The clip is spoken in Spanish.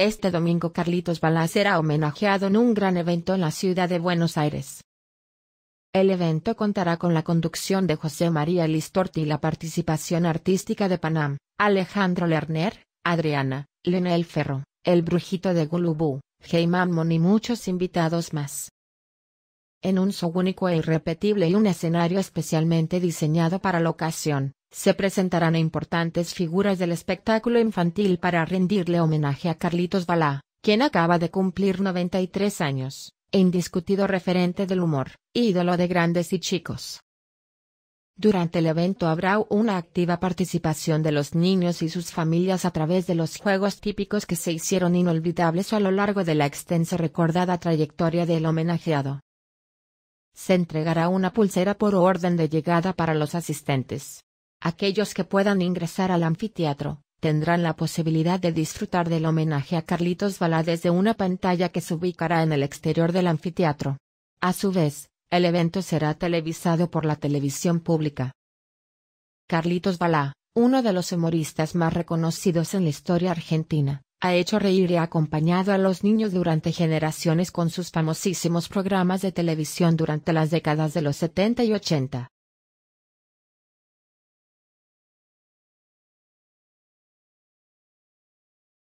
Este domingo Carlitos Balá será homenajeado en un gran evento en la ciudad de Buenos Aires. El evento contará con la conducción de José María Listorti y la participación artística de Panam, Alejandro Lerner, Adriana, Lenel Ferro, El Brujito de Gulubú, Mon y muchos invitados más. En un show único e irrepetible y un escenario especialmente diseñado para la ocasión, se presentarán importantes figuras del espectáculo infantil para rendirle homenaje a Carlitos Balá, quien acaba de cumplir 93 años, e indiscutido referente del humor, ídolo de grandes y chicos. Durante el evento habrá una activa participación de los niños y sus familias a través de los juegos típicos que se hicieron inolvidables a lo largo de la extensa recordada trayectoria del homenajeado. Se entregará una pulsera por orden de llegada para los asistentes. Aquellos que puedan ingresar al anfiteatro, tendrán la posibilidad de disfrutar del homenaje a Carlitos Balá desde una pantalla que se ubicará en el exterior del anfiteatro. A su vez, el evento será televisado por la televisión pública. Carlitos Balá, uno de los humoristas más reconocidos en la historia argentina, ha hecho reír y ha acompañado a los niños durante generaciones con sus famosísimos programas de televisión durante las décadas de los 70 y 80.